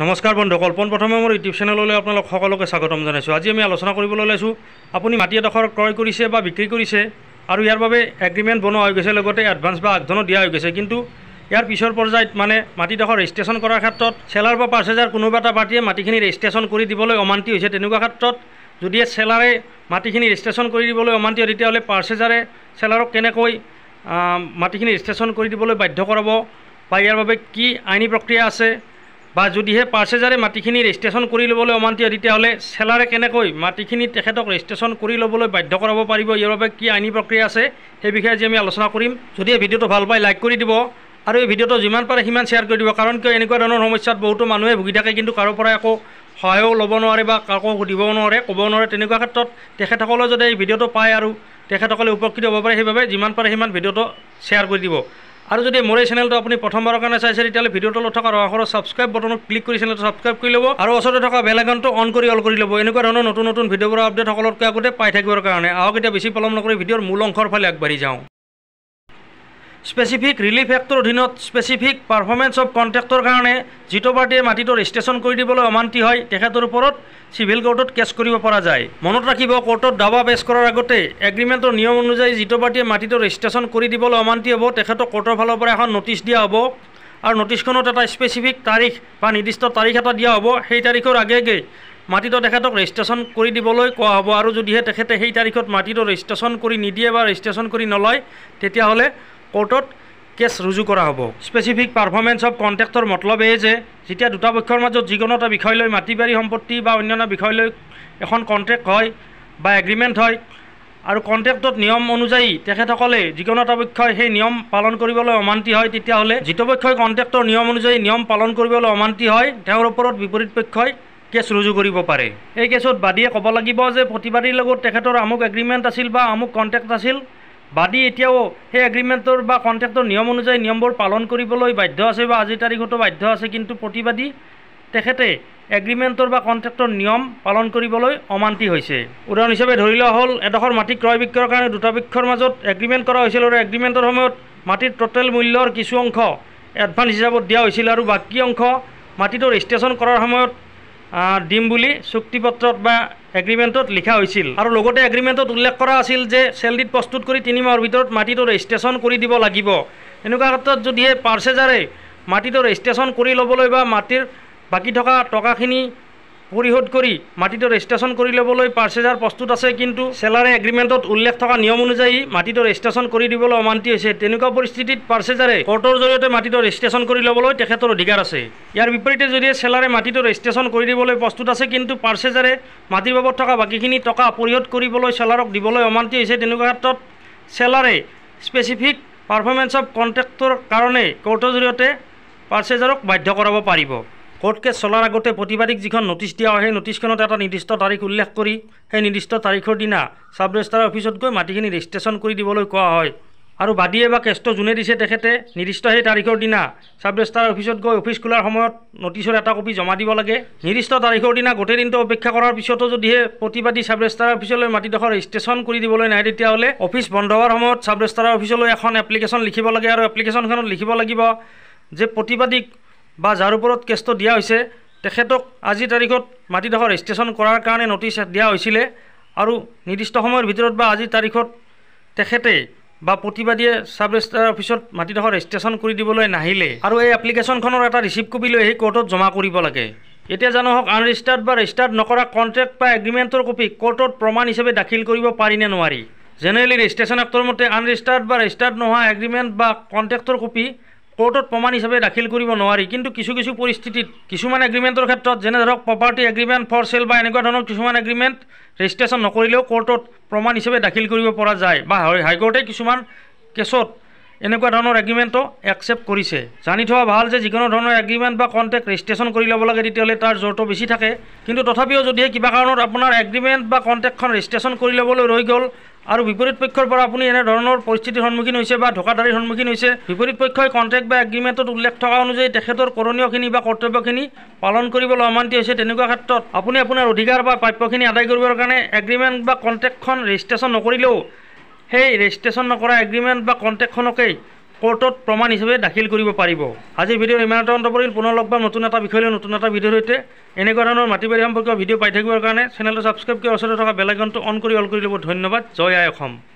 নমস্কাৰ বন্ধু কল্পন প্ৰথমে মোৰ ইউটিউব চেনেললৈ আপোনালোক সকলোকে স্বাগতম জনাইছোঁ আজি আমি আলোচনা কৰিবলৈ ওলাইছোঁ আপুনি মাটি এডোখৰ ক্ৰয় কৰিছে বা বিক্ৰী কৰিছে আৰু ইয়াৰ বাবে এগ্ৰিমেণ্ট বনোৱা হৈ গৈছে লগতে এডভান্স বা আগধনো দিয়া হৈ গৈছে কিন্তু ইয়াৰ পিছৰ পৰ্যায়ত মানে মাটিডোখৰ ৰেজিষ্ট্ৰেশ্যন কৰাৰ ক্ষেত্ৰত চেলাৰ বা পাৰ্চেজাৰ কোনোবা এটা পাৰ্টীয়ে মাটিখিনি ৰেজিষ্ট্ৰেশ্যন কৰি দিবলৈ অমান্তি হৈছে তেনেকুৱা ক্ষেত্ৰত যদি চেলাৰে মাটিখিনি ৰেজিষ্ট্ৰেশ্যন কৰি দিবলৈ অমান্তি হয় তেতিয়াহ'লে পাৰ্চেজাৰে চেলাৰক কেনেকৈ মাটিখিনি ৰেজিষ্ট্ৰেশ্যন কৰি দিবলৈ বাধ্য কৰাব বা ইয়াৰ বাবে কি আইনী প্ৰক্ৰিয়া আছে বা যদিহে পাৰ্চেজাৰে মাটিখিনি ৰেজিষ্ট্ৰেশ্যন কৰি ল'বলৈ অমান্তি তেতিয়াহ'লে চেলাৰে কেনেকৈ মাটিখিনি তেখেতক ৰেজিষ্ট্ৰেশ্যন কৰি ল'বলৈ বাধ্য কৰাব পাৰিব ইয়াৰ বাবে কি আইনী প্ৰক্ৰিয়া আছে সেই বিষয়ে আজি আমি আলোচনা কৰিম যদি এই ভিডিঅ'টো ভাল পায় লাইক কৰি দিব আৰু এই ভিডিঅ'টো যিমান পাৰে সিমান শ্বেয়াৰ কৰি দিব কাৰণ কিয় এনেকুৱা ধৰণৰ সমস্যাত বহুতো মানুহে ভুগি থাকে কিন্তু কাৰো পৰা একো সহায়ো ল'ব নোৱাৰে বা কাকো সুধিব নোৱাৰে ক'ব নোৱাৰে তেনেকুৱা ক্ষেত্ৰত তেখেতসকলেও যদি এই ভিডিঅ'টো পায় আৰু তেখেতসকলে উপকৃত হ'ব পাৰে সেইবাবে যিমান পাৰে সিমান ভিডিঅ'টো শ্বেয়াৰ কৰি দিব আৰু যদি মোৰ এই চেনেলটো আপুনি প্ৰথমবাৰৰ কাৰণে চাইছে তেতিয়াহ'লে ভিডিঅ'টো থকা ৰখৰ ছাবস্ক্ৰাইব বটনত ক্লিক কৰি চেনেলটো ছাবস্ক্ৰাইব কৰি ল'ব আৰু ওচৰতে থকা বেল একাউণ্টো অন কৰি অল কৰি ল'ব এনেকুৱা ধৰণৰ নতুন নতুন ভিডিঅ'বোৰৰ আপডেট সকলোতকৈ আগতে পাই থাকিবৰ কাৰণে আৰু এতিয়া বেছি পলম নকৰি ভিডিঅ'ৰ মূল অংশৰ ফালে আগবাঢ়ি যাওঁ স্পেচিফিক ৰিলিফ এক্টৰ অধীনত স্পেচিফিক পাৰফৰ্মেঞ্চ অফ কণ্ট্ৰেক্টৰ কাৰণে যিটো পাৰ্টীয়ে মাটিটো ৰেজিষ্ট্ৰেশ্যন কৰি দিবলৈ অমান্তি হয় তেখেতৰ ওপৰত চিভিল কোৰ্টত কেছ কৰিব পৰা যায় মনত ৰাখিব কোৰ্টত দাবা পেছ কৰাৰ আগতে এগ্ৰিমেণ্টৰ নিয়ম অনুযায়ী যিটো পাৰ্টীয়ে মাটিটো ৰেজিষ্ট্ৰেশ্যন কৰি দিবলৈ অমান্তি হ'ব তেখেতক কোৰ্টৰ ফালৰ পৰা এখন নটিছ দিয়া হ'ব আৰু নটিছখনত এটা স্পেচিফিক তাৰিখ বা নিৰ্দিষ্ট তাৰিখ এটা দিয়া হ'ব সেই তাৰিখৰ আগে আগে মাটিটো তেখেতক ৰেজিষ্ট্ৰেশ্যন কৰি দিবলৈ কোৱা হ'ব আৰু যদিহে তেখেতে সেই তাৰিখত মাটিটো ৰেজিষ্ট্ৰেশ্যন কৰি নিদিয়ে বা ৰেজিষ্ট্ৰেশ্যন কৰি নলয় তেতিয়াহ'লে কোৰ্টত কেছ ৰুজু কৰা হ'ব স্পেচিফিক পাৰফৰ্মেঞ্চ অফ কণ্ট্ৰেক্টৰ মতলব এই যে যেতিয়া দুটা পক্ষৰ মাজত যিকোনো এটা বিষয় লৈ মাটি বাৰী সম্পত্তি বা অন্যান্য বিষয় লৈ এখন কণ্ট্ৰেক্ট হয় বা এগ্ৰিমেণ্ট হয় আৰু কণ্ট্ৰেক্টত নিয়ম অনুযায়ী তেখেতসকলে যিকোনো এটা পক্ষই সেই নিয়ম পালন কৰিবলৈ অমান্তি হয় তেতিয়াহ'লে যিটো পক্ষই কণ্ট্ৰেক্টৰ নিয়ম অনুযায়ী নিয়ম পালন কৰিবলৈ অমান্তি হয় তেওঁৰ ওপৰত বিপৰীত পক্ষই কেছ ৰুজু কৰিব পাৰে এই কেছত বাদিয়ে ক'ব লাগিব যে প্ৰতিবাদীৰ লগত তেখেতৰ আমুক এগ্ৰিমেণ্ট আছিল বা আমুক কণ্ট্ৰেক্ট আছিল বাদী এতিয়াও সেই এগ্ৰিমেণ্টৰ বা কণ্ট্ৰেক্টৰ নিয়ম অনুযায়ী নিয়মবোৰ পালন কৰিবলৈ বাধ্য আছে বা আজিৰ তাৰিখতো বাধ্য আছে কিন্তু প্ৰতিবাদী তেখেতে এগ্ৰিমেণ্টৰ বা কণ্ট্ৰেক্টৰ নিয়ম পালন কৰিবলৈ অমান্তি হৈছে উদাহৰণ হিচাপে ধৰি লোৱা হ'ল এডোখৰ মাটি ক্ৰয় বিক্ৰয়ৰ কাৰণে দুটা পক্ষৰ মাজত এগ্ৰিমেণ্ট কৰা হৈছিল আৰু এগ্ৰিমেণ্টৰ সময়ত মাটিৰ টোটেল মূল্যৰ কিছু অংশ এডভান্স হিচাপত দিয়া হৈছিল আৰু বাকী অংশ মাটিটো ৰেজিষ্ট্ৰেশ্যন কৰাৰ সময়ত দিম বুলি চুক্তিপত্ৰত বা এগ্ৰিমেণ্টত লিখা হৈছিল আৰু লগতে এগ্ৰিমেণ্টত উল্লেখ কৰা আছিল যে চেলডিত প্ৰস্তুত কৰি তিনি মাহৰ ভিতৰত মাটিটো ৰেজিষ্ট্ৰেশ্যন কৰি দিব লাগিব এনেকুৱা ক্ষেত্ৰত যদিহে পাৰ্চেজাৰে মাটিটো ৰেজিষ্ট্ৰেশ্যন কৰি ল'বলৈ বা মাটিৰ বাকী থকা টকাখিনি পৰিশোধ কৰি মাটিটো ৰেজিষ্ট্ৰেশ্যন কৰি ল'বলৈ পাৰ্চেজাৰ প্ৰস্তুত আছে কিন্তু চেলাৰে এগ্ৰিমেণ্টত উল্লেখ থকা নিয়ম অনুযায়ী মাটিটো ৰেজিষ্ট্ৰেশ্যন কৰি দিবলৈ অমান্তি হৈছে তেনেকুৱা পৰিস্থিতিত পাৰ্চেজাৰে কৰ্টৰ জৰিয়তে মাটিটো ৰেজিষ্ট্ৰেশ্যন কৰি ল'বলৈ তেখেতৰ অধিকাৰ আছে ইয়াৰ বিপৰীতে যদি চেলাৰে মাটিটো ৰেজিষ্ট্ৰেশ্যন কৰি দিবলৈ প্ৰস্তুত আছে কিন্তু পাৰ্চেজাৰে মাটিৰ বাবদ থকা বাকীখিনি টকা পৰিশোধ কৰিবলৈ চেলাৰক দিবলৈ অমান্তি হৈছে তেনেকুৱা ক্ষেত্ৰত চেলাৰে স্পেচিফিক পাৰফৰ্মেন্স অফ কণ্ট্ৰেক্টৰ কাৰণে কৰ্টৰ জৰিয়তে পাৰ্চেজাৰক বাধ্য কৰাব পাৰিব কোৰ্ট কেছ চলাৰ আগতে প্ৰতিবাদীক যিখন নটিছ দিয়া হয় সেই নটিছখনত এটা নিৰ্দিষ্ট তাৰিখ উল্লেখ কৰি সেই নিৰ্দিষ্ট তাৰিখৰ দিনা চাব ৰেজিষ্ট্ৰাৰ অফিচত গৈ মাটিখিনি ৰেজিষ্ট্ৰেশ্যন কৰি দিবলৈ কোৱা হয় আৰু বাদীয়ে বা কেছটো যোনে দিছে তেখেতে নিৰ্দিষ্ট সেই তাৰিখৰ দিনা চাব ৰেজিষ্ট্ৰাৰ অফিচত গৈ অফিচ খোলাৰ সময়ত নটিছৰ এটা কপি জমা দিব লাগে নিৰ্দিষ্ট তাৰিখৰ দিনা গোটেই দিনটো অপেক্ষা কৰাৰ পিছতো যদিহে প্ৰতিবাদী চাব ৰেজিষ্ট্ৰাৰ অফিচলৈ মাটিডোখৰ ৰেজিষ্ট্ৰেশ্যন কৰি দিবলৈ নাহে তেতিয়াহ'লে অফিচ বন্ধ হোৱাৰ সময়ত চাব ৰেজিষ্ট্ৰাৰ অফিচলৈ এখন এপ্লিকেশ্যন লিখিব লাগে আৰু এপ্লিকেশ্যনখনত লিখিব লাগিব যে প্ৰতিবাদীক বা যাৰ ওপৰত কেছটো দিয়া হৈছে তেখেতক আজিৰ তাৰিখত মাটিডোখৰ ৰেজিষ্ট্ৰেশ্যন কৰাৰ কাৰণে নটিচ দিয়া হৈছিলে আৰু নিৰ্দিষ্ট সময়ৰ ভিতৰত বা আজিৰ তাৰিখত তেখেতে বা প্ৰতিবাদীয়ে চাব ৰেজিষ্টাৰ অফিচত মাটিডোখৰ ৰেজিষ্ট্ৰেশ্যন কৰি দিবলৈ নাহিলে আৰু এই এপ্লিকেশ্যনখনৰ এটা ৰিচিপ্ট কপি লৈ সেই কোৰ্টত জমা কৰিব লাগে এতিয়া জানো হওক আনৰেজিষ্টাৰ্ড বা ৰেজিষ্টাৰ্ড নকৰা কণ্ট্ৰেক্ট বা এগ্ৰিমেণ্টৰ কপি কোৰ্টত প্ৰমাণ হিচাপে দাখিল কৰিব পাৰি নে নোৱাৰি জেনেৰেলি ৰেজিষ্ট্ৰেশ্যন এক্টৰ মতে আনৰেজিষ্টাৰ্ড বা ৰেজিষ্টাৰ্ড নোহোৱা এগ্ৰিমেণ্ট বা কণ্ট্ৰেক্টৰ কপি কোর্টত প্রমাণ হিসাবে দাখিল করব নারি কিন্তু কিছু কিছু পরিস্থিতি কিছু এগ্রিমেন্টর ক্ষেত্রে যে ধরো প্রপার্টি এগ্রিমেন্ট ফর সেল বা এনেকা ধরনের কিছু এগ্রিমেন্ট রেজিস্ট্রেশন নকলেও কোর্টত প্রমাণ হিসাবে দাখিল করবা যায় বা হাইকোর্টে কিছু কেসত এনেকুৱা ধৰণৰ এগ্ৰিমেণ্টো একচেপ্ট কৰিছে জানি থোৱা ভাল যে যিকোনো ধৰণৰ এগ্ৰিমেণ্ট বা কণ্টেক্ট ৰেজিষ্ট্ৰেশ্যন কৰি ল'ব লাগে তেতিয়াহ'লে তাৰ জোৰটো বেছি থাকে কিন্তু তথাপিও যদিহে কিবা কাৰণত আপোনাৰ এগ্ৰিমেণ্ট বা কণ্টেক্টখন ৰেজিষ্ট্ৰেশ্যন কৰি ল'বলৈ ৰৈ গ'ল আৰু বিপৰীত পক্ষৰ পৰা আপুনি এনেধৰণৰ পৰিস্থিতিৰ সন্মুখীন হৈছে বা ধোকাধাৰীৰ সন্মুখীন হৈছে বিপৰীত পক্ষই কণ্টেক্ট বা এগ্ৰিমেণ্টত উল্লেখ থকা অনুযায়ী তেখেতৰ কৰণীয়খিনি বা কৰ্তব্যখিনি পালন কৰিবলৈ অমান্তি হৈছে তেনেকুৱা ক্ষেত্ৰত আপুনি আপোনাৰ অধিকাৰ বা প্ৰাপ্যখিনি আদায় কৰিবৰ কাৰণে এগ্ৰিমেণ্ট বা কণ্টেক্টখন ৰেজিষ্ট্ৰেশ্যন নকৰিলেও সেই ৰেজিষ্ট্ৰেশ্যন নকৰা এগ্ৰিমেণ্ট বা কণ্টেক্টখনকেই কোৰ্টত প্ৰমাণ হিচাপে দাখিল কৰিব পাৰিব আজি ভিডিঅ' ইমানতে অন্ত পৰিল পুনৰ লগ পাম নতুন এটা বিষয় লৈ নতুন এটা ভিডিঅ'ৰ সৈতে এনেকুৱা ধৰণৰ মাটি বাৰী সম্পৰ্কীয় ভিডিঅ' পাই থাকিবৰ কাৰণে চেনেলটো ছাবস্ক্ৰাইব কৰি ওচৰতে থকা বেলাইকনটো অন কৰি অল কৰি ল'ব ধন্যবাদ জয় আই অসম